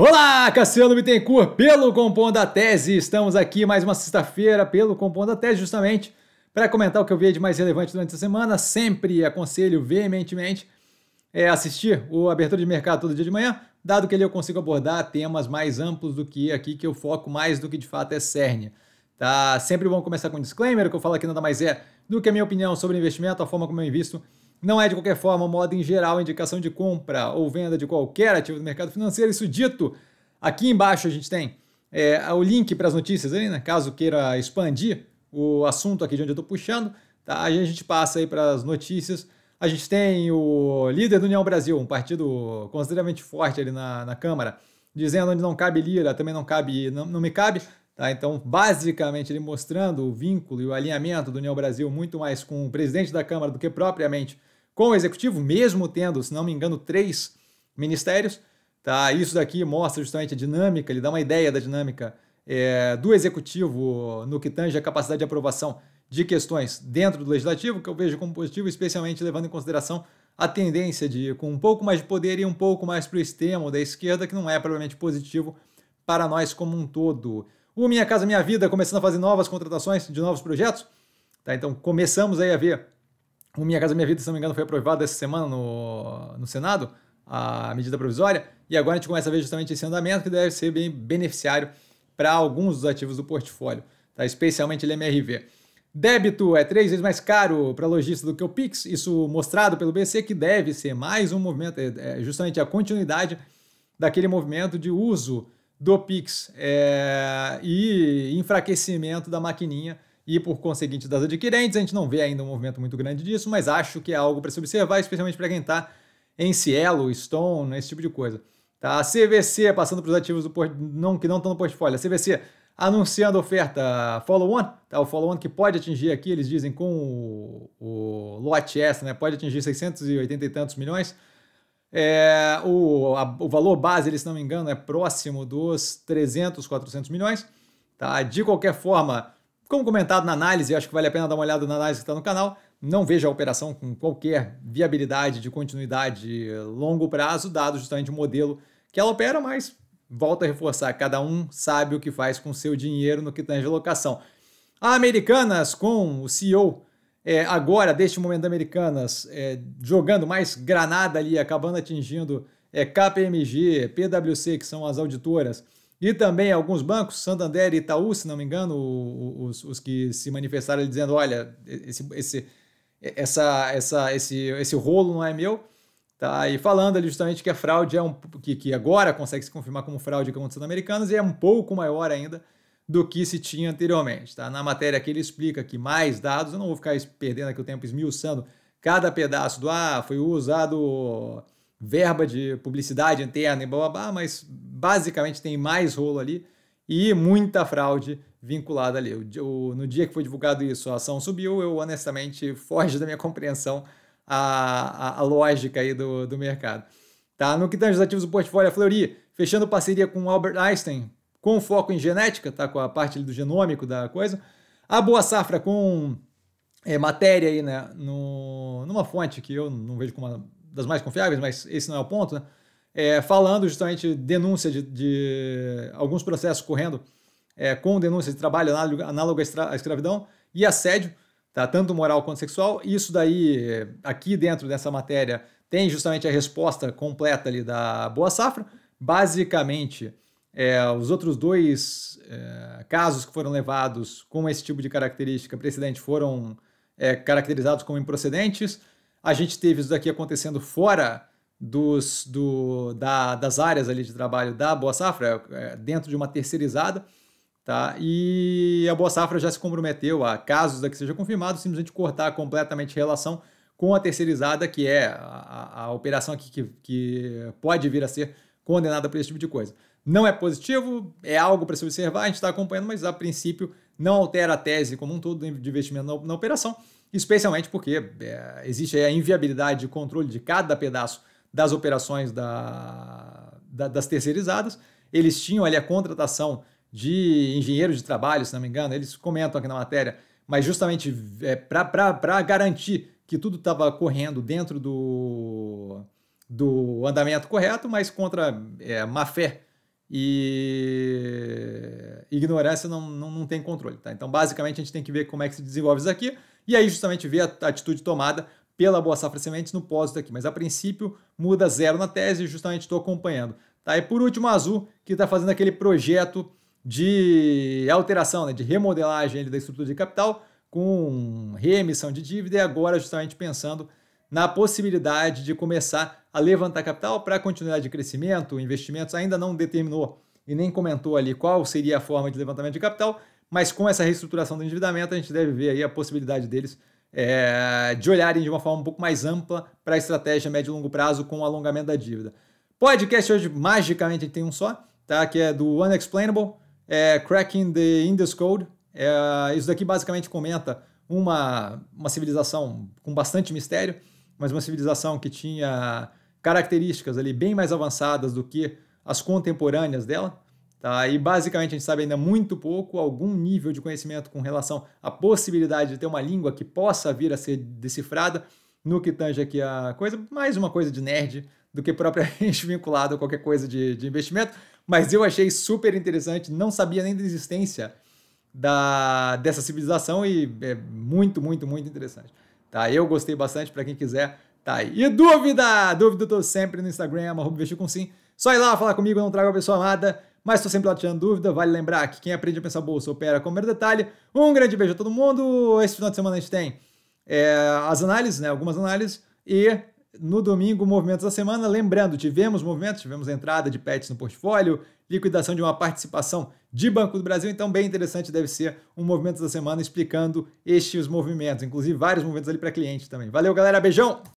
Olá, Cassiano Bittencourt, pelo Compom da Tese. Estamos aqui mais uma sexta-feira pelo Compom da Tese, justamente para comentar o que eu vi de mais relevante durante a semana. Sempre aconselho veementemente é, assistir o Abertura de Mercado todo dia de manhã, dado que ali eu consigo abordar temas mais amplos do que aqui, que eu foco mais do que de fato é cerne. Tá? Sempre vamos começar com um disclaimer, o que eu falo aqui nada mais é do que a minha opinião sobre investimento, a forma como eu invisto não é de qualquer forma modo em geral indicação de compra ou venda de qualquer ativo do mercado financeiro. Isso dito, aqui embaixo a gente tem é, o link para as notícias ali, né? caso queira expandir o assunto aqui de onde eu estou puxando. Tá? a gente passa aí para as notícias. A gente tem o líder do União Brasil, um partido consideravelmente forte ali na, na Câmara, dizendo onde não cabe Lira, também não cabe, não, não me cabe. Tá? Então, basicamente, ele mostrando o vínculo e o alinhamento do União Brasil muito mais com o presidente da Câmara do que propriamente com o executivo, mesmo tendo, se não me engano, três ministérios. Tá? Isso daqui mostra justamente a dinâmica, ele dá uma ideia da dinâmica é, do executivo no que tange a capacidade de aprovação de questões dentro do legislativo, que eu vejo como positivo, especialmente levando em consideração a tendência de ir com um pouco mais de poder e um pouco mais para o extremo da esquerda, que não é provavelmente positivo para nós como um todo. O Minha Casa Minha Vida começando a fazer novas contratações de novos projetos. Tá? Então começamos aí a ver o Minha Casa Minha Vida, se não me engano, foi aprovado essa semana no, no Senado, a medida provisória, e agora a gente começa a ver justamente esse andamento que deve ser bem beneficiário para alguns dos ativos do portfólio, tá? especialmente o é MRV. Débito é três vezes mais caro para lojista do que o Pix, isso mostrado pelo BC, que deve ser mais um movimento, é, é justamente a continuidade daquele movimento de uso do Pix é, e enfraquecimento da maquininha e, por conseguinte, das adquirentes. A gente não vê ainda um movimento muito grande disso, mas acho que é algo para se observar, especialmente para quem está em Cielo, Stone, esse tipo de coisa. Tá? A CVC, passando para os ativos do port... não, que não estão no portfólio. A CVC anunciando oferta follow-on, tá? o follow-on que pode atingir aqui, eles dizem com o, o lote S, né? pode atingir 680 e tantos milhões. É, o, a, o valor base, se não me engano, é próximo dos 300, 400 milhões. Tá? De qualquer forma, como comentado na análise, acho que vale a pena dar uma olhada na análise que está no canal, não vejo a operação com qualquer viabilidade de continuidade longo prazo, dado justamente o modelo que ela opera, mas volta a reforçar, cada um sabe o que faz com seu dinheiro no que tange locação. A Americanas, com o CEO é, agora, deste momento da Americanas, é, jogando mais granada ali, acabando atingindo é, KPMG, PwC, que são as auditoras, e também alguns bancos, Santander e Itaú, se não me engano, os, os que se manifestaram dizendo: olha, esse, esse, essa, essa, esse, esse rolo não é meu. Tá, e falando ali justamente que a fraude é um. Que, que agora consegue se confirmar como fraude aconteceu na americanas e é um pouco maior ainda do que se tinha anteriormente. Tá? Na matéria aqui ele explica que mais dados, eu não vou ficar perdendo aqui o tempo esmiuçando cada pedaço do ah, foi usado verba de publicidade interna e blá blá blá, mas basicamente tem mais rolo ali e muita fraude vinculada ali. O, o, no dia que foi divulgado isso, a ação subiu, eu honestamente foge da minha compreensão a, a, a lógica aí do, do mercado. Tá? No que tange os ativos do portfólio, a Fleury, fechando parceria com Albert Einstein, com foco em genética, tá? com a parte do genômico da coisa. A Boa Safra com é, matéria aí, né? No, numa fonte que eu não vejo como uma das mais confiáveis, mas esse não é o ponto, né? é, falando justamente denúncia de, de alguns processos correndo é, com denúncia de trabalho análogo, à escravidão e assédio, tá? tanto moral quanto sexual. Isso daí, é, aqui dentro dessa matéria, tem justamente a resposta completa ali da Boa Safra. Basicamente, é, os outros dois é, casos que foram levados com esse tipo de característica precedente foram é, caracterizados como improcedentes. A gente teve isso daqui acontecendo fora dos, do, da, das áreas ali de trabalho da Boa Safra, é, dentro de uma terceirizada, tá? e a Boa Safra já se comprometeu a, casos da que seja confirmado, simplesmente cortar completamente relação com a terceirizada, que é a, a operação aqui que, que pode vir a ser condenada por esse tipo de coisa. Não é positivo, é algo para se observar, a gente está acompanhando, mas a princípio não altera a tese como um todo de investimento na, na operação, especialmente porque é, existe a inviabilidade de controle de cada pedaço das operações da, da, das terceirizadas. Eles tinham ali a contratação de engenheiros de trabalho, se não me engano, eles comentam aqui na matéria, mas justamente é, para garantir que tudo estava correndo dentro do, do andamento correto, mas contra é, má fé e ignorância não, não, não tem controle. Tá? Então, basicamente, a gente tem que ver como é que se desenvolve isso aqui e aí justamente ver a atitude tomada pela Boa Safra Sementes no pósito aqui. Mas a princípio muda zero na tese, justamente estou acompanhando. Tá? E por último, a Azul, que está fazendo aquele projeto de alteração, né, de remodelagem da estrutura de capital com reemissão de dívida e agora justamente pensando na possibilidade de começar a levantar capital para continuidade de crescimento, investimentos, ainda não determinou e nem comentou ali qual seria a forma de levantamento de capital, mas com essa reestruturação do endividamento a gente deve ver aí a possibilidade deles é, de olharem de uma forma um pouco mais ampla para a estratégia médio e longo prazo com o alongamento da dívida. Podcast hoje, magicamente, tem um só, tá? que é do Unexplainable, é Cracking the Indus Code. É, isso daqui basicamente comenta uma, uma civilização com bastante mistério, mas uma civilização que tinha características ali bem mais avançadas do que as contemporâneas dela, Tá? E basicamente a gente sabe ainda muito pouco, algum nível de conhecimento com relação à possibilidade de ter uma língua que possa vir a ser decifrada no que tange aqui a coisa, mais uma coisa de nerd do que propriamente vinculado a qualquer coisa de, de investimento, mas eu achei super interessante, não sabia nem da existência da, dessa civilização e é muito, muito, muito interessante. Tá? Eu gostei bastante, para quem quiser, tá aí. E dúvida? Dúvida eu tô sempre no Instagram, arroba com sim. Só ir lá falar comigo, não trago a pessoa amada. Mas estou sempre lá tirando dúvida. Vale lembrar que quem aprende a pensar bolsa opera com o detalhe. Um grande beijo a todo mundo. Esse final de semana a gente tem é, as análises, né? Algumas análises. E no domingo, movimentos da semana. Lembrando, tivemos movimentos, tivemos entrada de pets no portfólio, liquidação de uma participação de Banco do Brasil. Então, bem interessante deve ser um movimento da semana explicando estes movimentos, inclusive vários movimentos ali para cliente também. Valeu, galera. Beijão!